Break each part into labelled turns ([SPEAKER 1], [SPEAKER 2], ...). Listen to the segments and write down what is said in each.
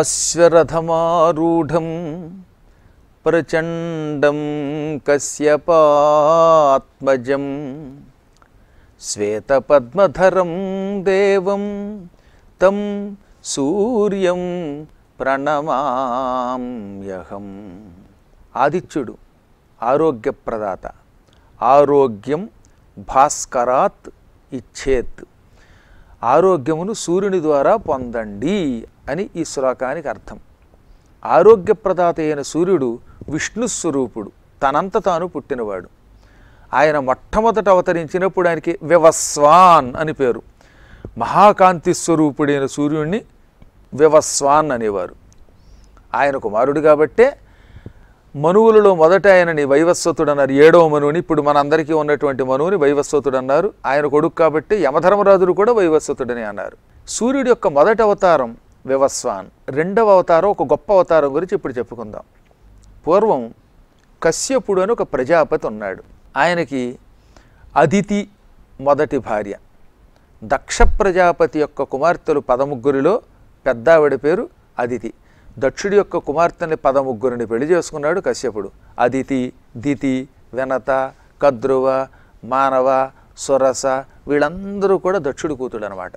[SPEAKER 1] అశ్వరథమారూఢం ప్రచండం కశ్యపాత్మజం శ్వేతపద్మధరం దేవం తం సూర్యం ప్రణమామ్యహం ఆదిత్యుడు ఆరోగ్యప్రదాత ఆరోగ్యం భాస్కరాత్ ఇచ్చేత్ ఆరోగ్యమును సూర్యుని ద్వారా పొందండి అని ఈ శ్లోకానికి అర్థం ఆరోగ్యప్రదాత అయిన సూర్యుడు విష్ణు స్వరూపుడు తనంత తాను పుట్టినవాడు ఆయన మొట్టమొదట అవతరించినప్పుడు ఆయనకి వివస్వాన్ అని పేరు మహాకాంతి స్వరూపుడైన సూర్యుడిని వ్యవస్వాన్ అనేవారు ఆయన కుమారుడు కాబట్టే మనువులలో మొదట ఆయనని వైవస్వతుడు అన్నారు ఏడవ మనువుని ఇప్పుడు మనందరికీ ఉన్నటువంటి మనువుని వైవస్వతుడు అన్నారు ఆయన కొడుకు కాబట్టి యమధర్మరాజుడు కూడా వైవస్వతుడని అన్నారు సూర్యుడు యొక్క మొదటి అవతారం వివస్వాన్ రెండవ అవతారం ఒక గొప్ప అవతారం గురించి ఇప్పుడు చెప్పుకుందాం పూర్వం కశ్యపుడు అని ఒక ప్రజాపతి ఉన్నాడు ఆయనకి అదితి మొదటి భార్య దక్ష ప్రజాపతి యొక్క కుమార్తెలు పదముగ్గురిలో పెద్దావిడ పేరు అదితి దక్షుడి యొక్క కుమార్తెని పదముగ్గురిని పెళ్లి చేసుకున్నాడు కశ్యపుడు అదితి దితి వెనత కద్రువ మానవ సురస వీళ్ళందరూ కూడా దక్షుడి కూతుడు అనమాట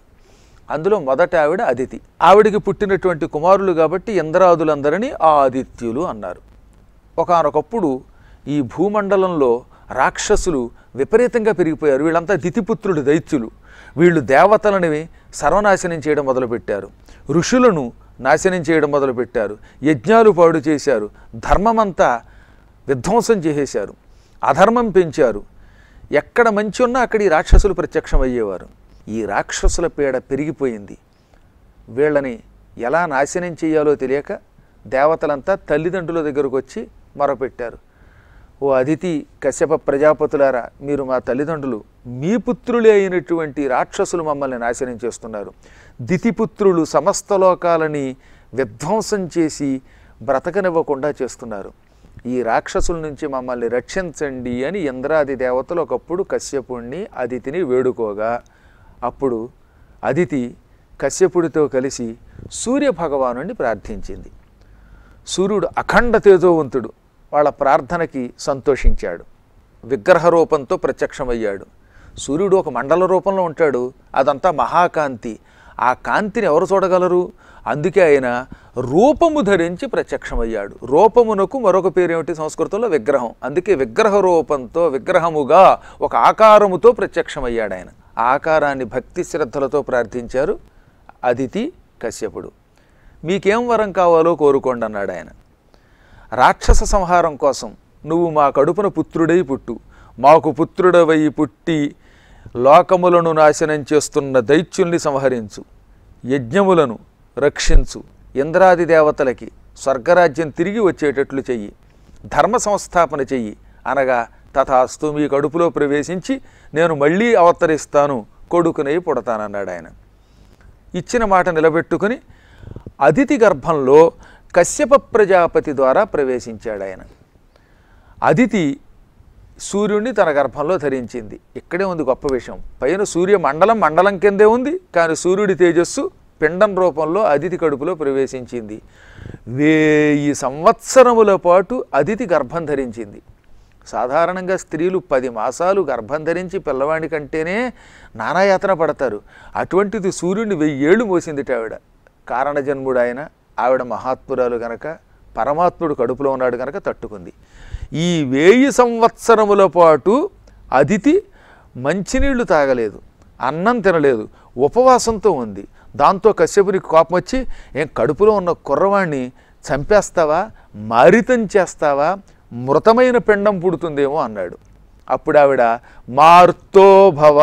[SPEAKER 1] అందులో మొదట ఆవిడ అదితి ఆవిడికి పుట్టినటువంటి కుమారులు కాబట్టి ఇంద్రాదులందరినీ ఆ ఆదిత్యులు అన్నారు ఒకనొకప్పుడు ఈ భూమండలంలో రాక్షసులు విపరీతంగా పెరిగిపోయారు వీళ్ళంతా దితిపుత్రుడు దైత్యులు వీళ్ళు దేవతలని సర్వనాశనం చేయడం మొదలుపెట్టారు ఋషులను నాశనం చేయడం మొదలుపెట్టారు యజ్ఞాలు పాడు చేశారు ధర్మమంతా విధ్వంసం చేసేశారు అధర్మం పెంచారు ఎక్కడ మంచి ఉన్నా అక్కడ ఈ రాక్షసులు అయ్యేవారు ఈ రాక్షసుల పీడ పెరిగిపోయింది వీళ్ళని ఎలా నాశనం చేయాలో తెలియక దేవతలంతా తల్లిదండ్రుల దగ్గరకు వచ్చి మొరపెట్టారు ఓ అదితి కశ్యప ప్రజాపతులారా మీరు మా తల్లిదండ్రులు మీ పుత్రులే అయినటువంటి రాక్షసులు మమ్మల్ని నాశనం చేస్తున్నారు దితిపుత్రులు సమస్త లోకాలని విధ్వంసం చేసి బ్రతకనివ్వకుండా చేస్తున్నారు ఈ రాక్షసుల నుంచి మమ్మల్ని రక్షించండి అని ఇంద్రాది దేవతలు ఒకప్పుడు కశ్యపుణ్ణి అదితిని వేడుకోగా అప్పుడు అదితి కశ్యపుడితో కలిసి సూర్య భగవానుని ప్రార్థించింది సూర్యుడు అఖండ తేజోవంతుడు వాళ్ళ ప్రార్థనకి సంతోషించాడు విగ్రహ రూపంతో ప్రత్యక్షమయ్యాడు సూర్యుడు ఒక మండల రూపంలో ఉంటాడు అదంతా మహాకాంతి ఆ కాంతిని ఎవరు చూడగలరు అందుకే ఆయన రూపము ధరించి ప్రత్యక్షమయ్యాడు రూపమునకు మరొక పేరేమిటి సంస్కృతంలో విగ్రహం అందుకే విగ్రహ రూపంతో విగ్రహముగా ఒక ఆకారముతో ప్రత్యక్షమయ్యాడు ఆయన ఆకారాన్ని భక్తి శ్రద్ధలతో ప్రార్థించారు అదితి కశ్యపుడు మీకేం వరం కావాలో కోరుకోండి అన్నాడు ఆయన రాక్షస సంహారం కోసం నువ్వు మా కడుపున పుత్రుడై పుట్టు మాకు పుత్రుడవై పుట్టి లోకములను నాశనం చేస్తున్న దైత్యుల్ని సంహరించు యజ్ఞములను రక్షించు ఇంద్రాది దేవతలకి స్వర్గరాజ్యం తిరిగి వచ్చేటట్లు చెయ్యి ధర్మ సంస్థాపన చెయ్యి అనగా తథాస్తు మీ కడుపులో ప్రవేశించి నేను మళ్ళీ అవతరిస్తాను కొడుకునై పుడతానన్నాడు ఆయన ఇచ్చిన మాట నిలబెట్టుకుని అతిథి గర్భంలో కశ్యప ప్రజాపతి ద్వారా ప్రవేశించాడు ఆయన అదితి సూర్యుడిని తన గర్భంలో ధరించింది ఇక్కడే ఉంది గొప్ప విషయం పైన సూర్య మండలం మండలం కిందే ఉంది కానీ సూర్యుడి తేజస్సు పిండం రూపంలో అదితి కడుపులో ప్రవేశించింది వేయి సంవత్సరముల పాటు అదితి గర్భం ధరించింది సాధారణంగా స్త్రీలు పది మాసాలు గర్భం ధరించి పిల్లవాడి కంటేనే నానాయాతన పడతారు అటువంటిది సూర్యుడిని వెయ్యేళ్ళు మోసిందిట ఆవిడ కారణజన్ముడు ఆయన ఆవిడ మహాత్ముడాలు గనక పరమాత్ముడు కడుపులో ఉన్నాడు గనక తట్టుకుంది ఈ వేయి సంవత్సరముల పాటు అదితి మంచినీళ్లు తాగలేదు అన్నం తినలేదు ఉపవాసంతో ఉంది దాంతో కశ్యపునికి కోపం వచ్చి ఏం కడుపులో ఉన్న కుర్రవాణ్ణి చంపేస్తావా మారితం చేస్తావా మృతమైన పిండం పుడుతుందేమో అన్నాడు అప్పుడు ఆవిడ మార్తోభవ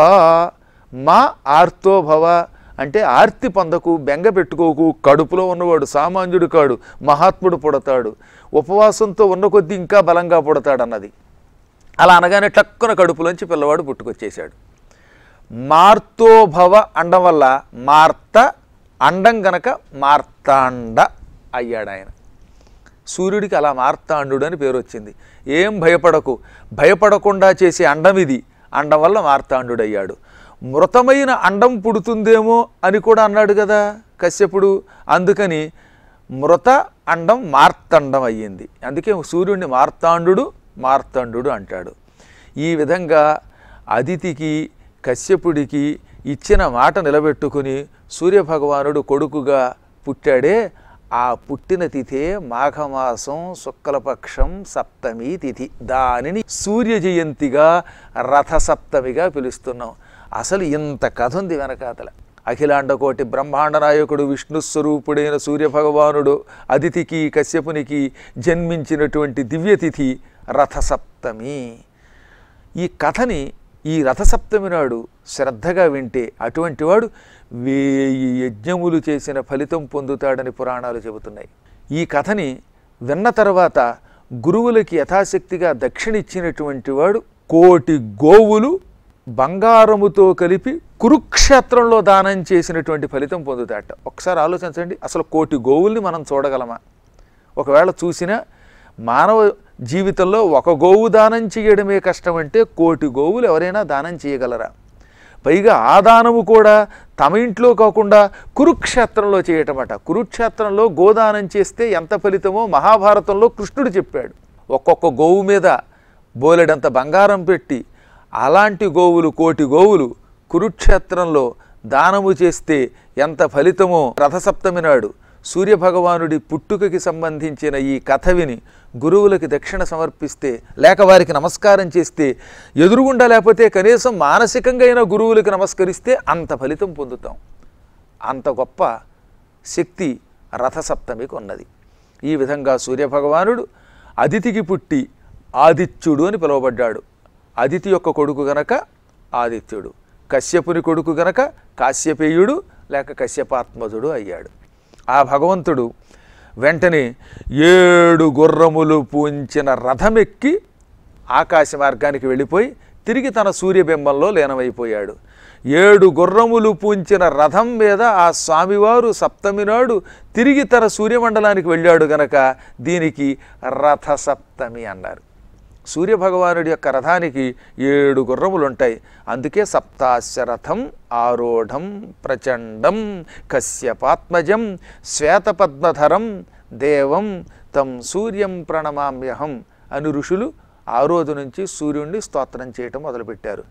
[SPEAKER 1] మా ఆర్తోభవ అంటే ఆర్తి పొందకు బెంగ పెట్టుకోకు కడుపులో ఉన్నవాడు సామాన్యుడు కాడు మహాత్ముడు పుడతాడు ఉపవాసంతో ఉన్న కొద్దీ ఇంకా బలంగా పుడతాడన్నది అలా అనగానే టక్కున కడుపులోంచి పిల్లవాడు పుట్టుకొచ్చేశాడు మార్తోభవ అండం వల్ల మార్త అండం గనక మార్తాండ అయ్యాడు ఆయన సూర్యుడికి అలా మార్తాండు అని పేరు వచ్చింది ఏం భయపడకు భయపడకుండా చేసే అండం ఇది అండం వల్ల అయ్యాడు మృతమైన అండం పుడుతుందేమో అని కూడా అన్నాడు కదా కశ్యపుడు అందుకని మృత అండం మార్తండం అయ్యింది అందుకే సూర్యుడిని మార్తాండు మార్తండు అంటాడు ఈ విధంగా అదితికి కశ్యపుడికి ఇచ్చిన మాట నిలబెట్టుకుని సూర్యభగవానుడు కొడుకుగా పుట్టాడే ఆ పుట్టిన తిథే మాఘమాసం శుక్లపక్షం సప్తమి తిథి దానిని సూర్య జయంతిగా రథసప్తమిగా పిలుస్తున్నాం అసలు ఇంత కథ ఉంది వెనకాతల అఖిలాండకోటి బ్రహ్మాండ నాయకుడు విష్ణుస్వరూపుడైన సూర్యభగవానుడు అతిథికి కశ్యపునికి జన్మించినటువంటి దివ్యతిథి రథసప్తమి ఈ కథని ఈ రథసప్తమి నాడు శ్రద్ధగా వింటే అటువంటివాడు వేయి యజ్ఞములు చేసిన ఫలితం పొందుతాడని పురాణాలు చెబుతున్నాయి ఈ కథని విన్న తర్వాత గురువులకి యథాశక్తిగా దక్షిణిచ్చినటువంటి వాడు కోటి గోవులు బంగారముతో కలిపి కురుక్షేత్రంలో దానం చేసినటువంటి ఫలితం పొందుతాట ఒకసారి ఆలోచించండి అసలు కోటి గోవుల్ని మనం చూడగలమా ఒకవేళ చూసినా మానవ జీవితంలో ఒక గోవు దానం చేయడమే కష్టం అంటే కోటి గోవులు ఎవరైనా దానం చేయగలరా పైగా ఆ దానము కూడా తమ ఇంట్లో కాకుండా కురుక్షేత్రంలో అట కురుక్షేత్రంలో గోదానం చేస్తే ఎంత ఫలితమో మహాభారతంలో కృష్ణుడు చెప్పాడు ఒక్కొక్క గోవు మీద బోలెడంత బంగారం పెట్టి అలాంటి గోవులు కోటి గోవులు కురుక్షేత్రంలో దానము చేస్తే ఎంత ఫలితమో రథసప్తమి నాడు సూర్యభగవానుడి పుట్టుకకి సంబంధించిన ఈ కథ విని గురువులకి దక్షిణ సమర్పిస్తే లేక వారికి నమస్కారం చేస్తే ఎదురుగుండా లేకపోతే కనీసం మానసికంగా అయినా గురువులకి నమస్కరిస్తే అంత ఫలితం పొందుతాం అంత గొప్ప శక్తి రథసప్తమికి ఉన్నది ఈ విధంగా సూర్యభగవానుడు అదితికి పుట్టి ఆదిత్యుడు అని పిలువబడ్డాడు అదితి యొక్క కొడుకు గనక ఆదిత్యుడు కశ్యపుని కొడుకు గనక కాశ్యపేయుడు లేక కశ్యపాత్మజుడు అయ్యాడు ఆ భగవంతుడు వెంటనే ఏడు గుర్రములు పూంచిన రథమెక్కి ఆకాశ మార్గానికి వెళ్ళిపోయి తిరిగి తన సూర్యబింబంలో లీనమైపోయాడు ఏడు గుర్రములు పూంచిన రథం మీద ఆ స్వామివారు సప్తమి నాడు తిరిగి తన సూర్యమండలానికి వెళ్ళాడు గనక దీనికి రథసప్తమి అన్నారు సూర్యభగవానుడి యొక్క రథానికి ఏడు గుర్రములుంటాయి అందుకే సప్తాశరథం ఆరోఢం ప్రచండం కశ్యపాత్మజం శ్వేతపద్మధరం దేవం తం సూర్యం ప్రణమామ్యహం అని ఋషులు ఆ రోజు నుంచి సూర్యుడిని స్తోత్రం చేయటం మొదలుపెట్టారు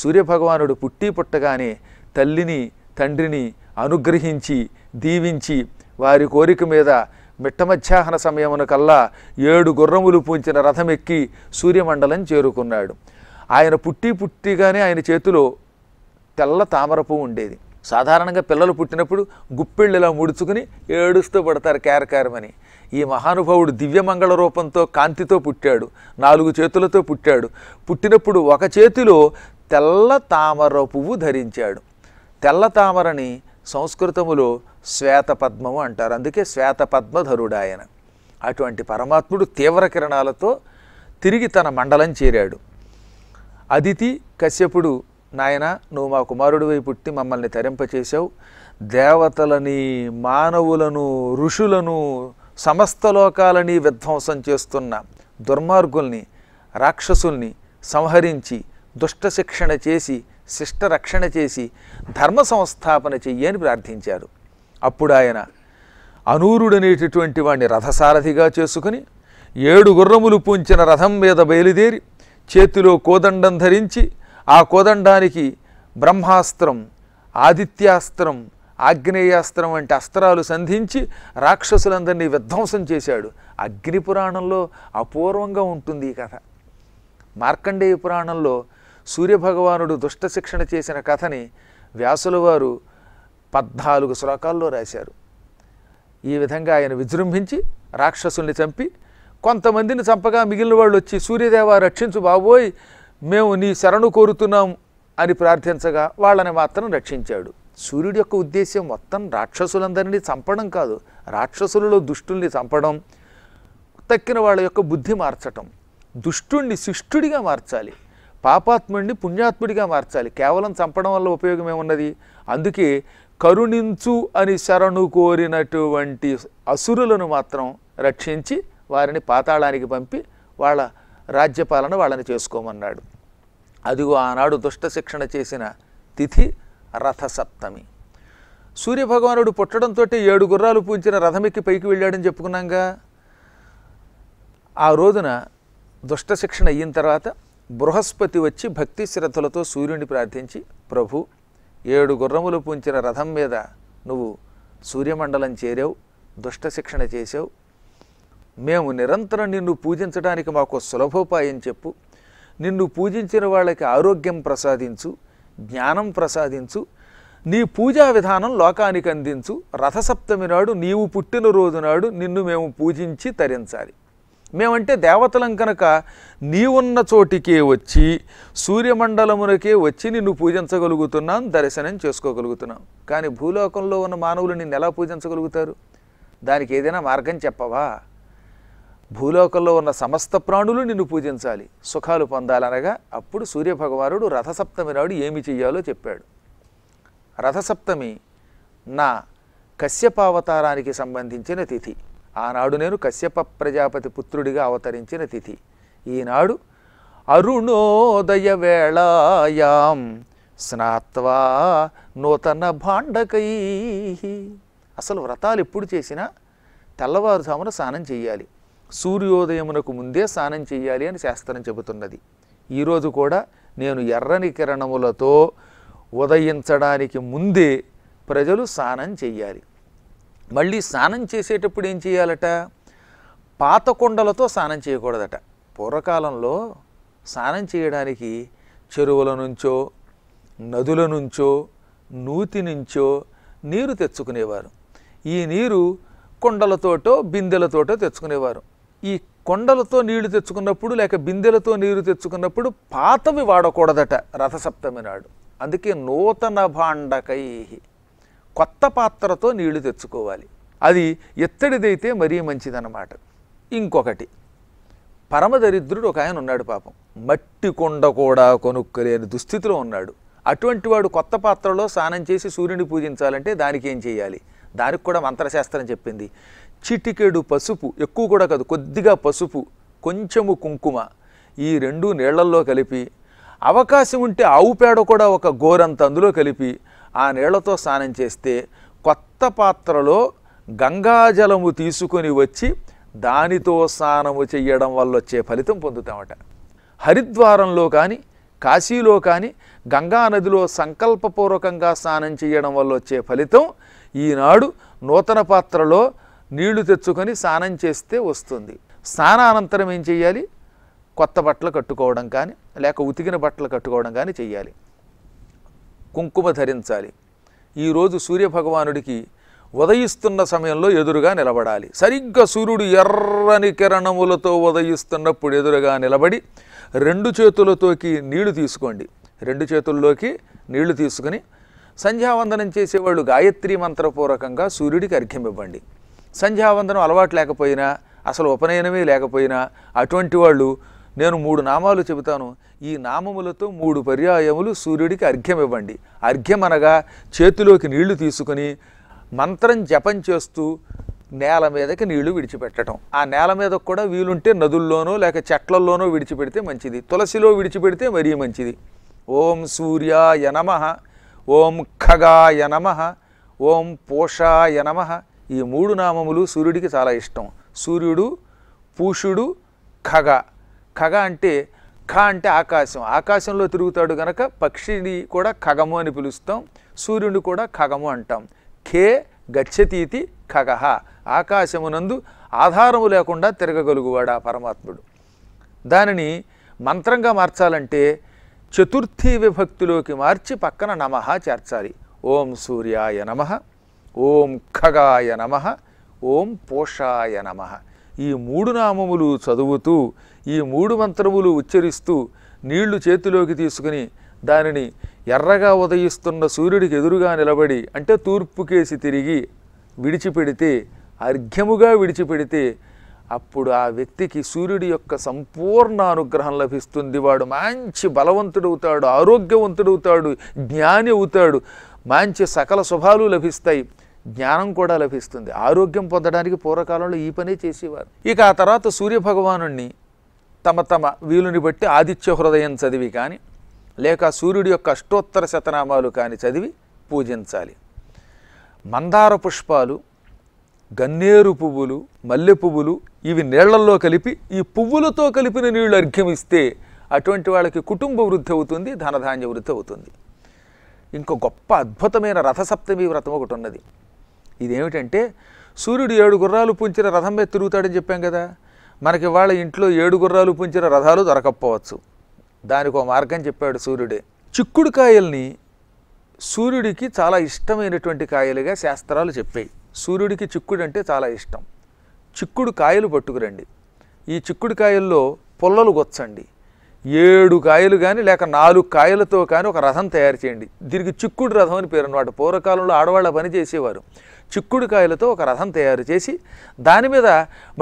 [SPEAKER 1] సూర్యభగవానుడు పుట్టి పుట్టగానే తల్లిని తండ్రిని అనుగ్రహించి దీవించి వారి కోరిక మీద మిట్ట మధ్యాహ్న సమయమున కల్లా ఏడు గుర్రములు పూంచిన రథమెక్కి సూర్యమండలం చేరుకున్నాడు ఆయన పుట్టి పుట్టిగానే ఆయన చేతిలో తెల్ల తామర పువ్వు ఉండేది సాధారణంగా పిల్లలు పుట్టినప్పుడు గుప్పెళ్ళు ఇలా ముడుచుకుని ఏడుస్తూ పడతారు కేరకారమని ఈ మహానుభావుడు దివ్యమంగళ రూపంతో కాంతితో పుట్టాడు నాలుగు చేతులతో పుట్టాడు పుట్టినప్పుడు ఒక చేతిలో తెల్ల తామర పువ్వు ధరించాడు తెల్ల తామరని సంస్కృతములో శ్వేతపద్మము అంటారు అందుకే శ్వేతపద్మధరుడు ఆయన అటువంటి పరమాత్ముడు తీవ్ర కిరణాలతో తిరిగి తన మండలం చేరాడు అదితి కశ్యపుడు నాయన నువ్వు మా కుమారుడివై పుట్టి మమ్మల్ని తరింపచేశావు దేవతలని మానవులను ఋషులను సమస్త లోకాలని విధ్వంసం చేస్తున్న దుర్మార్గుల్ని రాక్షసుల్ని సంహరించి దుష్ట శిక్షణ చేసి శిష్ట రక్షణ చేసి ధర్మ సంస్థాపన చెయ్యని ప్రార్థించారు అప్పుడు ఆయన అనూరుడనేటటువంటి వాడిని రథసారథిగా చేసుకుని ఏడు గుర్రములు పూంచిన రథం మీద బయలుదేరి చేతిలో కోదండం ధరించి ఆ కోదండానికి బ్రహ్మాస్త్రం ఆదిత్యాస్త్రం ఆగ్నేయాస్త్రం వంటి అస్త్రాలు సంధించి రాక్షసులందరినీ విధ్వంసం చేశాడు అగ్ని పురాణంలో అపూర్వంగా ఉంటుంది ఈ కథ మార్కండేయ పురాణంలో సూర్యభగవానుడు దుష్టశిక్షణ చేసిన కథని వ్యాసులవారు పద్నాలుగు శ్లోకాల్లో రాశారు ఈ విధంగా ఆయన విజృంభించి రాక్షసుల్ని చంపి కొంతమందిని చంపగా మిగిలిన వాళ్ళు వచ్చి సూర్యదేవ రక్షించు బాబోయ్ మేము నీ శరణు కోరుతున్నాం అని ప్రార్థించగా వాళ్ళని మాత్రం రక్షించాడు సూర్యుడి యొక్క ఉద్దేశ్యం మొత్తం రాక్షసులందరినీ చంపడం కాదు రాక్షసులలో దుష్టుల్ని చంపడం తక్కిన వాళ్ళ యొక్క బుద్ధి మార్చటం దుష్టుణ్ణి శిష్టుడిగా మార్చాలి పాపాత్ముడిని పుణ్యాత్ముడిగా మార్చాలి కేవలం చంపడం వల్ల ఉపయోగం ఏమున్నది అందుకే కరుణించు అని శరణు కోరినటువంటి అసురులను మాత్రం రక్షించి వారిని పాతాళానికి పంపి వాళ్ళ రాజ్యపాలన వాళ్ళని చేసుకోమన్నాడు అదిగో ఆనాడు దుష్ట శిక్షణ చేసిన తిథి రథసప్తమి సూర్యభగవానుడు పుట్టడంతో ఏడు గుర్రాలు పూంచిన రథమెక్కి పైకి వెళ్ళాడని చెప్పుకున్నాగా ఆ రోజున దుష్ట శిక్షణ అయిన తర్వాత బృహస్పతి వచ్చి భక్తి శ్రద్ధలతో సూర్యుడిని ప్రార్థించి ప్రభు ఏడు గుర్రములు పూంచిన రథం మీద నువ్వు సూర్యమండలం చేరావు దుష్ట శిక్షణ చేసావు మేము నిరంతరం నిన్ను పూజించడానికి మాకు సులభోపాయం చెప్పు నిన్ను పూజించిన వాళ్ళకి ఆరోగ్యం ప్రసాదించు జ్ఞానం ప్రసాదించు నీ పూజా విధానం లోకానికి అందించు రథసప్తమి నాడు నీవు పుట్టినరోజు నాడు నిన్ను మేము పూజించి తరించాలి మేమంటే దేవతలం కనుక నీవున్న చోటికే వచ్చి సూర్యమండలమునకే వచ్చి నిన్ను పూజించగలుగుతున్నాం దర్శనం చేసుకోగలుగుతున్నాం కానీ భూలోకంలో ఉన్న మానవులు నిన్ను ఎలా పూజించగలుగుతారు దానికి ఏదైనా మార్గం చెప్పవా భూలోకంలో ఉన్న సమస్త ప్రాణులు నిన్ను పూజించాలి సుఖాలు పొందాలనగా అప్పుడు సూర్యభగవానుడు రథసప్తమి నాడు ఏమి చెయ్యాలో చెప్పాడు రథసప్తమి నా కశ్యపావతారానికి సంబంధించిన తిథి ఆనాడు నేను కశ్యప ప్రజాపతి పుత్రుడిగా అవతరించిన తిథి ఈనాడు అరుణోదయ వేళాయాం స్నాత్వా నూతన భాండకై అసలు వ్రతాలు ఎప్పుడు చేసినా తెల్లవారుజామున స్నానం చేయాలి సూర్యోదయమునకు ముందే స్నానం చేయాలి అని శాస్త్రం చెబుతున్నది ఈరోజు కూడా నేను ఎర్రని కిరణములతో ఉదయించడానికి ముందే ప్రజలు స్నానం చెయ్యాలి మళ్ళీ స్నానం చేసేటప్పుడు ఏం చేయాలట పాత కొండలతో స్నానం చేయకూడదట పూర్వకాలంలో స్నానం చేయడానికి చెరువుల నుంచో నదుల నుంచో నూతి నుంచో నీరు తెచ్చుకునేవారు ఈ నీరు కొండలతోటో బిందెలతోటో తెచ్చుకునేవారు ఈ కొండలతో నీళ్లు తెచ్చుకున్నప్పుడు లేక బిందెలతో నీరు తెచ్చుకున్నప్పుడు పాతవి వాడకూడదట రథసప్తమి నాడు అందుకే నూతన భాండకై కొత్త పాత్రతో నీళ్లు తెచ్చుకోవాలి అది ఎత్తడిదైతే మరీ మంచిదన్నమాట ఇంకొకటి పరమదరిద్రుడు ఒక ఆయన ఉన్నాడు పాపం మట్టి కొండ కూడా కొనుక్కలేని దుస్థితిలో ఉన్నాడు అటువంటి వాడు కొత్త పాత్రలో స్నానం చేసి సూర్యుని పూజించాలంటే దానికి ఏం చేయాలి దానికి కూడా మంత్రశాస్త్రం చెప్పింది చిటికెడు పసుపు ఎక్కువ కూడా కాదు కొద్దిగా పసుపు కొంచెము కుంకుమ ఈ రెండు నీళ్లల్లో కలిపి అవకాశం ఉంటే ఆవు పేడ కూడా ఒక గోరంత అందులో కలిపి ఆ నీళ్లతో స్నానం చేస్తే కొత్త పాత్రలో గంగాజలము తీసుకొని వచ్చి దానితో స్నానము చేయడం వల్ల వచ్చే ఫలితం పొందుతామట హరిద్వారంలో కానీ కాశీలో కానీ గంగానదిలో సంకల్పపూర్వకంగా స్నానం చేయడం వల్ల వచ్చే ఫలితం ఈనాడు నూతన పాత్రలో నీళ్లు తెచ్చుకొని స్నానం చేస్తే వస్తుంది స్నానానంతరం ఏం చేయాలి కొత్త బట్టలు కట్టుకోవడం కానీ లేక ఉతికిన బట్టలు కట్టుకోవడం కానీ చేయాలి కుంకుమ ధరించాలి ఈరోజు సూర్యభగవానుడికి ఉదయిస్తున్న సమయంలో ఎదురుగా నిలబడాలి సరిగ్గా సూర్యుడు ఎర్రని కిరణములతో ఉదయిస్తున్నప్పుడు ఎదురుగా నిలబడి రెండు చేతులతోకి నీళ్లు తీసుకోండి రెండు చేతుల్లోకి నీళ్లు తీసుకుని సంధ్యావందనం చేసేవాళ్ళు గాయత్రి మంత్రపూర్వకంగా సూర్యుడికి అర్ఘ్యం ఇవ్వండి సంధ్యావందనం అలవాటు లేకపోయినా అసలు ఉపనయనమే లేకపోయినా అటువంటి వాళ్ళు నేను మూడు నామాలు చెబుతాను ఈ నామములతో మూడు పర్యాయములు సూర్యుడికి అర్ఘ్యం ఇవ్వండి అర్ఘ్యం అనగా చేతిలోకి నీళ్లు తీసుకుని మంత్రం జపం చేస్తూ నేల మీదకి నీళ్లు విడిచిపెట్టడం ఆ నేల మీద కూడా వీలుంటే నదుల్లోనో లేక చెట్లల్లోనో విడిచిపెడితే మంచిది తులసిలో విడిచిపెడితే మరీ మంచిది ఓం సూర్యాయ నమ ఓం ఖగాయ నమ ఓం పోషాయ నమ ఈ మూడు నామములు సూర్యుడికి చాలా ఇష్టం సూర్యుడు పూషుడు ఖగ ఖగ అంటే ఖ అంటే ఆకాశం ఆకాశంలో తిరుగుతాడు గనక పక్షిని కూడా ఖగము అని పిలుస్తాం సూర్యుని కూడా ఖగము అంటాం ఖే గచ్చతీతి ఖగహ ఆకాశమునందు ఆధారము లేకుండా తిరగగలుగువాడు ఆ పరమాత్ముడు దానిని మంత్రంగా మార్చాలంటే చతుర్థి విభక్తిలోకి మార్చి పక్కన నమః చేర్చాలి ఓం సూర్యాయ నమ ఓం ఖగాయ నమ ఓం పోషాయ నమ ఈ మూడు నామములు చదువుతూ ఈ మూడు మంత్రములు ఉచ్చరిస్తూ నీళ్లు చేతిలోకి తీసుకుని దానిని ఎర్రగా ఉదయిస్తున్న సూర్యుడికి ఎదురుగా నిలబడి అంటే తూర్పుకేసి తిరిగి విడిచిపెడితే అర్ఘ్యముగా విడిచిపెడితే అప్పుడు ఆ వ్యక్తికి సూర్యుడి యొక్క సంపూర్ణ అనుగ్రహం లభిస్తుంది వాడు మంచి బలవంతుడవుతాడు ఆరోగ్యవంతుడవుతాడు జ్ఞాని అవుతాడు మంచి సకల శుభాలు లభిస్తాయి జ్ఞానం కూడా లభిస్తుంది ఆరోగ్యం పొందడానికి పూర్వకాలంలో ఈ పనే చేసేవారు ఇక ఆ తర్వాత సూర్యభగవాను తమ తమ వీలుని బట్టి ఆదిత్య హృదయం చదివి కానీ లేక సూర్యుడి యొక్క అష్టోత్తర శతనామాలు కానీ చదివి పూజించాలి మందార పుష్పాలు గన్నేరు పువ్వులు మల్లె పువ్వులు ఇవి నీళ్లల్లో కలిపి ఈ పువ్వులతో కలిపిన నీళ్లు అర్ఘ్యమిస్తే అటువంటి వాళ్ళకి కుటుంబ వృద్ధి అవుతుంది ధనధాన్య వృద్ధి అవుతుంది ఇంకో గొప్ప అద్భుతమైన రథసప్తమి వ్రతం ఒకటి ఉన్నది ఇదేమిటంటే సూర్యుడు ఏడు గుర్రాలు పుంచిన రథం మీద తిరుగుతాడని చెప్పాం కదా మనకి వాళ్ళ ఇంట్లో ఏడు గుర్రాలు పుంచిన రథాలు దొరకపోవచ్చు దానికి ఒక మార్గం చెప్పాడు సూర్యుడే చిక్కుడు కాయల్ని సూర్యుడికి చాలా ఇష్టమైనటువంటి కాయలుగా శాస్త్రాలు చెప్పాయి సూర్యుడికి చిక్కుడు అంటే చాలా ఇష్టం చిక్కుడు కాయలు పట్టుకురండి ఈ చిక్కుడు కాయల్లో పొల్లలు గొచ్చండి ఏడు కాయలు కానీ లేక నాలుగు కాయలతో కానీ ఒక రథం తయారు చేయండి దీనికి చిక్కుడు రథం అని పేరు అనమాట పూర్వకాలంలో ఆడవాళ్ళ పని చేసేవారు చిక్కుడు కాయలతో ఒక రథం తయారు చేసి దాని మీద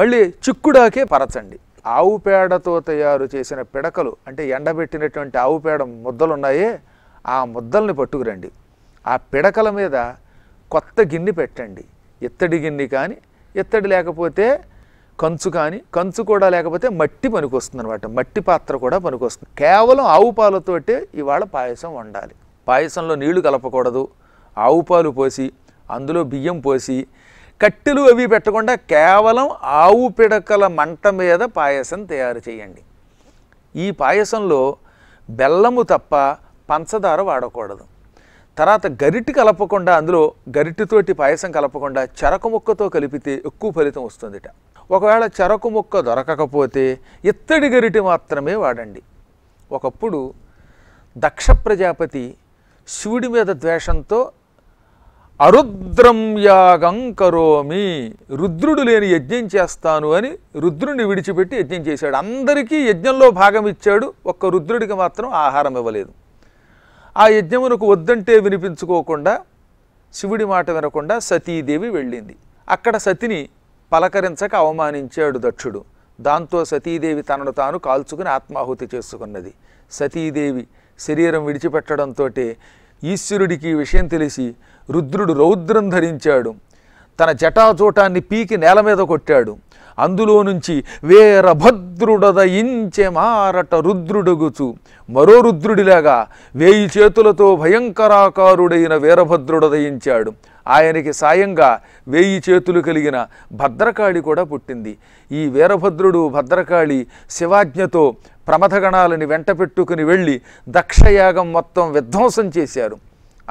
[SPEAKER 1] మళ్ళీ చిక్కుడాకే పరచండి ఆవు పేడతో తయారు చేసిన పిడకలు అంటే ఎండబెట్టినటువంటి ఆవు పేడ ముద్దలున్నాయే ఆ ముద్దల్ని పట్టుకురండి ఆ పిడకల మీద కొత్త గిన్నె పెట్టండి ఇత్తడి గిన్నె కానీ ఇత్తడి లేకపోతే కంచు కానీ కంచు కూడా లేకపోతే మట్టి పనికొస్తుంది అనమాట మట్టి పాత్ర కూడా పనికొస్తుంది కేవలం ఆవు పాలతోటే ఇవాళ పాయసం వండాలి పాయసంలో నీళ్లు కలపకూడదు ఆవు పాలు పోసి అందులో బియ్యం పోసి కట్టెలు అవి పెట్టకుండా కేవలం ఆవు పిడకల మంట మీద పాయసం తయారు చేయండి ఈ పాయసంలో బెల్లము తప్ప పంచదార వాడకూడదు తర్వాత గరిటి కలపకుండా అందులో గరిటితోటి పాయసం కలపకుండా చెరకు ముక్కతో కలిపితే ఎక్కువ ఫలితం వస్తుందిట ఒకవేళ చెరకు ముక్క దొరకకపోతే ఇత్తడి గరిటి మాత్రమే వాడండి ఒకప్పుడు దక్ష ప్రజాపతి శివుడి మీద ద్వేషంతో అరుద్రం యాగం కరోమి రుద్రుడు లేని యజ్ఞం చేస్తాను అని రుద్రుడిని విడిచిపెట్టి యజ్ఞం చేశాడు అందరికీ యజ్ఞంలో భాగం ఇచ్చాడు ఒక్క రుద్రుడికి మాత్రం ఆహారం ఇవ్వలేదు ఆ యజ్ఞమునకు వద్దంటే వినిపించుకోకుండా శివుడి మాట వినకుండా సతీదేవి వెళ్ళింది అక్కడ సతిని పలకరించక అవమానించాడు దక్షుడు దాంతో సతీదేవి తనను తాను కాల్చుకుని ఆత్మాహుతి చేసుకున్నది సతీదేవి శరీరం విడిచిపెట్టడంతో ఈశ్వరుడికి ఈ విషయం తెలిసి రుద్రుడు రౌద్రం ధరించాడు తన జటాచోటాన్ని పీకి నేల మీద కొట్టాడు అందులో నుంచి వేరభద్రుడదయించె మారట రుద్రుడుగుచు మరో రుద్రుడిలాగా వేయి చేతులతో భయంకరాకారుడైన వీరభద్రుడదయించాడు ఆయనకి సాయంగా వేయి చేతులు కలిగిన భద్రకాళి కూడా పుట్టింది ఈ వీరభద్రుడు భద్రకాళి శివాజ్ఞతో ప్రమథగణాలని వెంట పెట్టుకుని వెళ్ళి దక్షయాగం మొత్తం విధ్వంసం చేశారు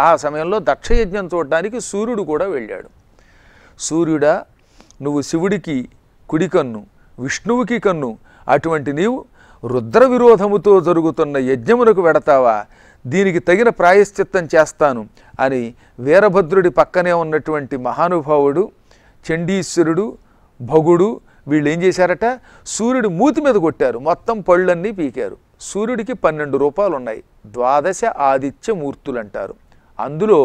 [SPEAKER 1] ఆ సమయంలో దక్షయజ్ఞం చూడడానికి సూర్యుడు కూడా వెళ్ళాడు సూర్యుడా నువ్వు శివుడికి కుడి కన్ను విష్ణువుకి కన్ను అటువంటి నీవు రుద్ర విరోధముతో జరుగుతున్న యజ్ఞమునకు వెడతావా దీనికి తగిన ప్రాయశ్చిత్తం చేస్తాను అని వీరభద్రుడి పక్కనే ఉన్నటువంటి మహానుభావుడు చండీశ్వరుడు భగుడు వీళ్ళు ఏం చేశారట సూర్యుడు మూతి మీద కొట్టారు మొత్తం పళ్ళన్నీ పీకారు సూర్యుడికి పన్నెండు రూపాలు ఉన్నాయి ద్వాదశ ఆదిత్య మూర్తులు అంటారు అందులో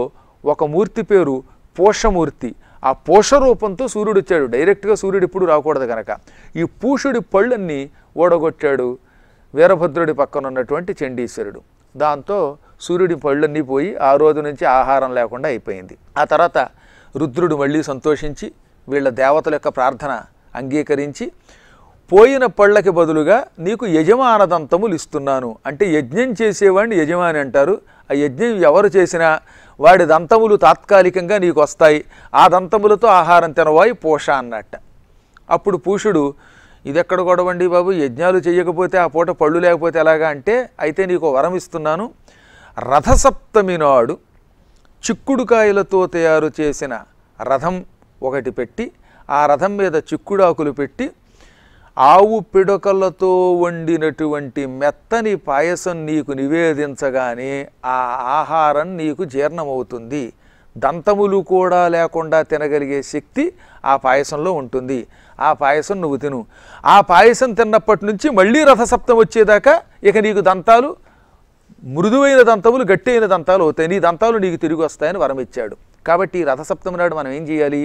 [SPEAKER 1] ఒక మూర్తి పేరు పోషమూర్తి ఆ పోష రూపంతో సూర్యుడు వచ్చాడు డైరెక్ట్గా సూర్యుడు ఇప్పుడు రాకూడదు కనుక ఈ పూషుడి పళ్ళన్నీ ఓడగొట్టాడు వీరభద్రుడి పక్కన ఉన్నటువంటి చండీశ్వరుడు దాంతో సూర్యుడి పళ్ళన్నీ పోయి ఆ రోజు నుంచి ఆహారం లేకుండా అయిపోయింది ఆ తర్వాత రుద్రుడు మళ్ళీ సంతోషించి వీళ్ళ దేవతల యొక్క ప్రార్థన అంగీకరించి పోయిన పళ్ళకి బదులుగా నీకు యజమానదంతములు ఇస్తున్నాను అంటే యజ్ఞం చేసేవాడిని యజమాని అంటారు ఆ యజ్ఞం ఎవరు చేసినా వాడి దంతములు తాత్కాలికంగా నీకు వస్తాయి ఆ దంతములతో ఆహారం తినవాయి పోష అన్నట్ట అప్పుడు పూషుడు ఇది ఎక్కడ గొడవండి బాబు యజ్ఞాలు చేయకపోతే ఆ పూట పళ్ళు లేకపోతే ఎలాగా అంటే అయితే నీకు వరం ఇస్తున్నాను రథసప్తమి నాడు చిక్కుడుకాయలతో తయారు చేసిన రథం ఒకటి పెట్టి ఆ రథం మీద చిక్కుడాకులు పెట్టి ఆవు పిడకలతో వండినటువంటి మెత్తని పాయసం నీకు నివేదించగానే ఆ ఆహారం నీకు జీర్ణమవుతుంది దంతములు కూడా లేకుండా తినగలిగే శక్తి ఆ పాయసంలో ఉంటుంది ఆ పాయసం నువ్వు తిను ఆ పాయసం తిన్నప్పటి నుంచి మళ్ళీ రథసప్తం వచ్చేదాకా ఇక నీకు దంతాలు మృదువైన దంతములు గట్టి అయిన దంతాలు అవుతాయి నీ దంతాలు నీకు తిరిగి వస్తాయని వరం ఇచ్చాడు కాబట్టి ఈ రథసప్తమి నాడు మనం ఏం చేయాలి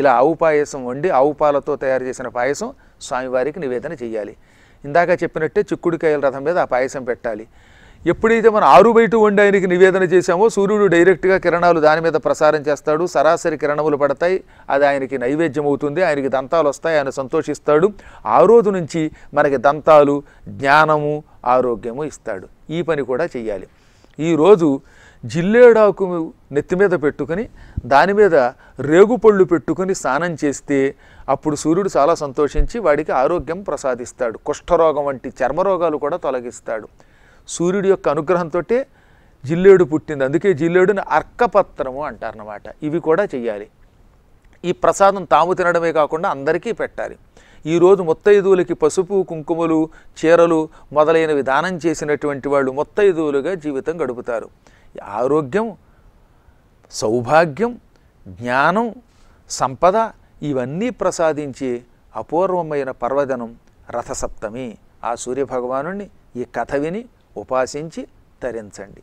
[SPEAKER 1] ఇలా ఆవు పాయసం వండి ఆవు పాలతో తయారు చేసిన పాయసం స్వామివారికి నివేదన చేయాలి ఇందాక చెప్పినట్టే చిక్కుడుకాయల రథం మీద ఆ పాయసం పెట్టాలి ఎప్పుడైతే మనం ఆరు బయట ఉండి ఆయనకి నివేదన చేశామో సూర్యుడు డైరెక్ట్గా కిరణాలు దాని మీద ప్రసారం చేస్తాడు సరాసరి కిరణములు పడతాయి అది ఆయనకి నైవేద్యం అవుతుంది ఆయనకి దంతాలు వస్తాయి ఆయన సంతోషిస్తాడు ఆ రోజు నుంచి మనకి దంతాలు జ్ఞానము ఆరోగ్యము ఇస్తాడు ఈ పని కూడా చేయాలి ఈరోజు జిల్లేడాకు నెత్తి మీద పెట్టుకొని దాని మీద రేగుపళ్ళు పెట్టుకొని స్నానం చేస్తే అప్పుడు సూర్యుడు చాలా సంతోషించి వాడికి ఆరోగ్యం ప్రసాదిస్తాడు కుష్ఠరోగం వంటి చర్మరోగాలు కూడా తొలగిస్తాడు సూర్యుడి యొక్క అనుగ్రహంతో జిల్లేడు పుట్టింది అందుకే జిల్లేడుని అర్కపత్రము అన్నమాట ఇవి కూడా చేయాలి ఈ ప్రసాదం తాము తినడమే కాకుండా అందరికీ పెట్టాలి ఈరోజు మొత్తైదువులకి పసుపు కుంకుమలు చీరలు మొదలైనవి దానం చేసినటువంటి వాళ్ళు మొత్తైదువులుగా జీవితం గడుపుతారు ఆరోగ్యం సౌభాగ్యం జ్ఞానం సంపద ఇవన్నీ ప్రసాదించే అపూర్వమైన పర్వదనం రథసప్తమి ఆ సూర్యభగవాను ఈ కథ విని ఉపాసించి తరించండి